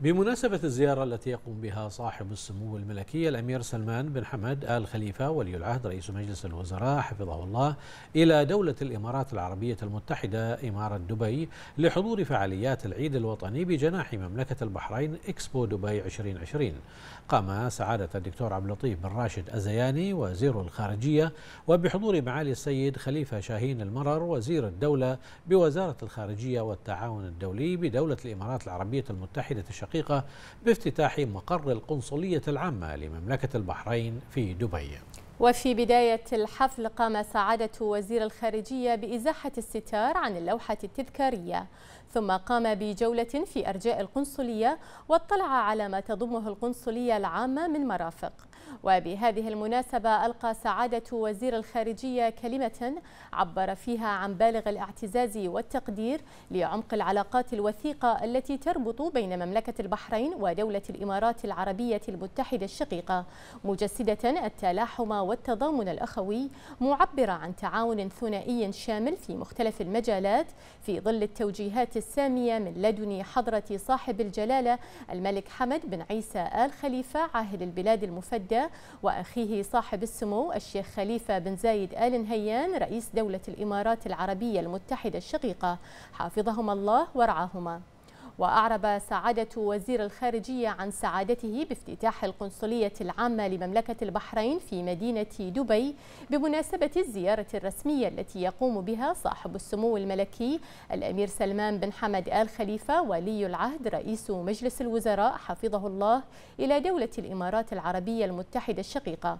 بمناسبة الزيارة التي يقوم بها صاحب السمو الملكي الأمير سلمان بن حمد آل خليفة ولي العهد رئيس مجلس الوزراء حفظه الله إلى دولة الإمارات العربية المتحدة إمارة دبي لحضور فعاليات العيد الوطني بجناح مملكة البحرين إكسبو دبي 2020 قام سعادة الدكتور عبد اللطيف بن راشد أزياني وزير الخارجية وبحضور معالي السيد خليفة شاهين المرر وزير الدولة بوزارة الخارجية والتعاون الدولي بدولة الإمارات العربية المتحدة الشقيقة الشقيقة بافتتاح مقر القنصلية العامة لمملكة البحرين في دبي وفي بداية الحفل قام سعادة وزير الخارجية بإزاحة الستار عن اللوحة التذكارية ثم قام بجولة في أرجاء القنصلية واطلع على ما تضمه القنصلية العامة من مرافق وبهذه المناسبة ألقى سعادة وزير الخارجية كلمة عبر فيها عن بالغ الاعتزاز والتقدير لعمق العلاقات الوثيقة التي تربط بين مملكة البحرين ودولة الإمارات العربية المتحدة الشقيقة مجسدة التلاحم والتضامن الأخوي معبرة عن تعاون ثنائي شامل في مختلف المجالات في ظل التوجيهات السامية من لدن حضرة صاحب الجلالة الملك حمد بن عيسى آل خليفة عاهل البلاد المفدى وأخيه صاحب السمو الشيخ خليفة بن زايد آل نهيان رئيس دولة الإمارات العربية المتحدة الشقيقة حافظهما الله ورعاهما وأعرب سعادة وزير الخارجية عن سعادته بافتتاح القنصلية العامة لمملكة البحرين في مدينة دبي بمناسبة الزيارة الرسمية التي يقوم بها صاحب السمو الملكي الأمير سلمان بن حمد آل خليفة ولي العهد رئيس مجلس الوزراء حفظه الله إلى دولة الإمارات العربية المتحدة الشقيقة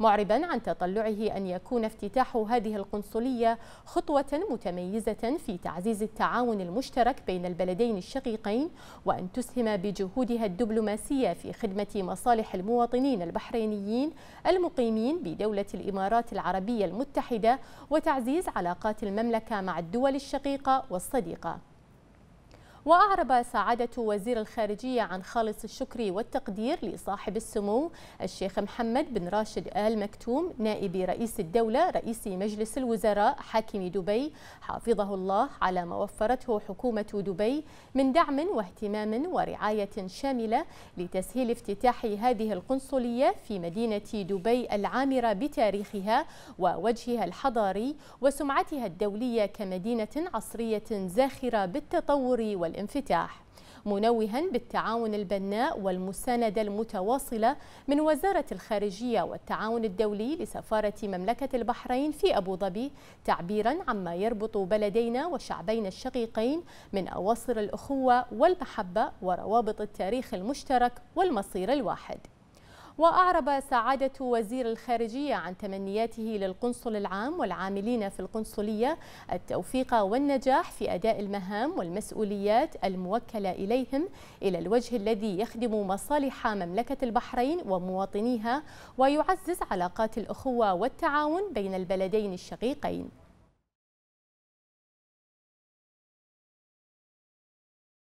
معربا عن تطلعه أن يكون افتتاح هذه القنصلية خطوة متميزة في تعزيز التعاون المشترك بين البلدين الشقيقين وأن تسهم بجهودها الدبلوماسية في خدمة مصالح المواطنين البحرينيين المقيمين بدولة الإمارات العربية المتحدة وتعزيز علاقات المملكة مع الدول الشقيقة والصديقة وأعرب سعادة وزير الخارجية عن خالص الشكر والتقدير لصاحب السمو الشيخ محمد بن راشد آل مكتوم نائب رئيس الدولة رئيس مجلس الوزراء حاكم دبي حافظه الله على ما وفرته حكومة دبي من دعم واهتمام ورعاية شاملة لتسهيل افتتاح هذه القنصلية في مدينة دبي العامرة بتاريخها ووجهها الحضاري وسمعتها الدولية كمدينة عصرية زاخرة بالتطور وال والانفتاح منوها بالتعاون البناء والمساندة المتواصلة من وزارة الخارجية والتعاون الدولي لسفارة مملكة البحرين في أبو ظبي تعبيرا عما يربط بلدينا وشعبين الشقيقين من أواصر الأخوة والمحبة وروابط التاريخ المشترك والمصير الواحد وأعرب سعادة وزير الخارجية عن تمنياته للقنصل العام والعاملين في القنصلية التوفيق والنجاح في أداء المهام والمسؤوليات الموكلة إليهم إلى الوجه الذي يخدم مصالح مملكة البحرين ومواطنيها ويعزز علاقات الأخوة والتعاون بين البلدين الشقيقين